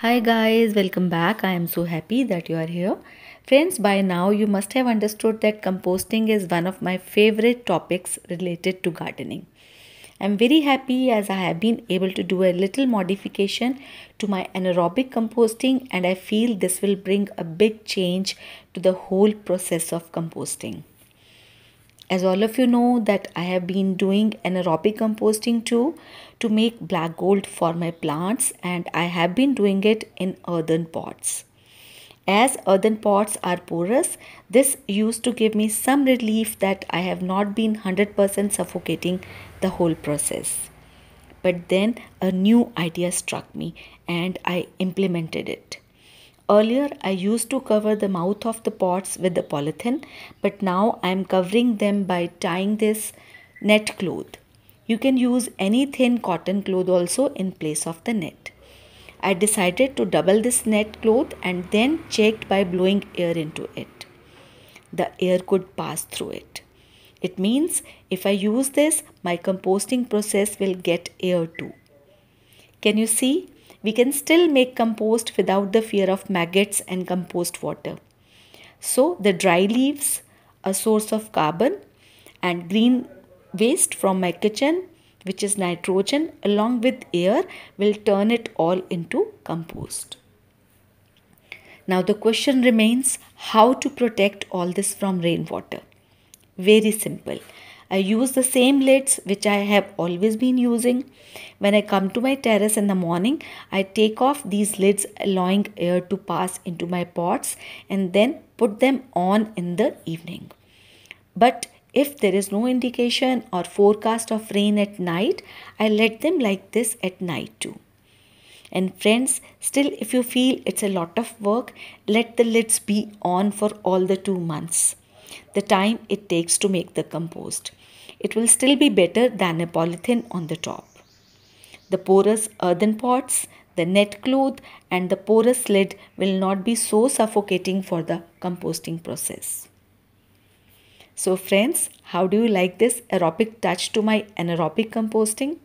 Hi guys, welcome back. I am so happy that you are here. Friends, by now you must have understood that composting is one of my favorite topics related to gardening. I am very happy as I have been able to do a little modification to my anaerobic composting and I feel this will bring a big change to the whole process of composting as all of you know that i have been doing anaerobic composting too to make black gold for my plants and i have been doing it in earthen pots as earthen pots are porous this used to give me some relief that i have not been 100% suffocating the whole process but then a new idea struck me and i implemented it Earlier I used to cover the mouth of the pots with the polythene but now I am covering them by tying this net cloth. You can use any thin cotton cloth also in place of the net. I decided to double this net cloth and then checked by blowing air into it. The air could pass through it. It means if I use this, my composting process will get air too. Can you see we can still make compost without the fear of maggots and compost water. So the dry leaves, a source of carbon and green waste from my kitchen which is nitrogen along with air will turn it all into compost. Now the question remains how to protect all this from rainwater. Very simple. I use the same lids which I have always been using. When I come to my terrace in the morning, I take off these lids allowing air to pass into my pots and then put them on in the evening. But if there is no indication or forecast of rain at night, I let them like this at night too. And friends, still if you feel it's a lot of work, let the lids be on for all the two months the time it takes to make the compost. It will still be better than a polythene on the top. The porous earthen pots, the net cloth and the porous lid will not be so suffocating for the composting process. So friends, how do you like this aerobic touch to my anaerobic composting?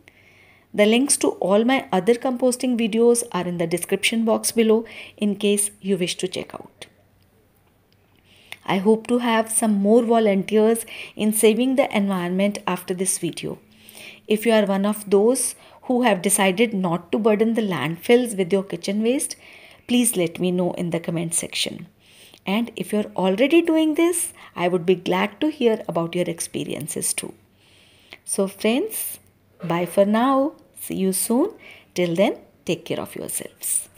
The links to all my other composting videos are in the description box below in case you wish to check out. I hope to have some more volunteers in saving the environment after this video. If you are one of those who have decided not to burden the landfills with your kitchen waste, please let me know in the comment section. And if you're already doing this, I would be glad to hear about your experiences too. So, friends, bye for now. See you soon. Till then, take care of yourselves.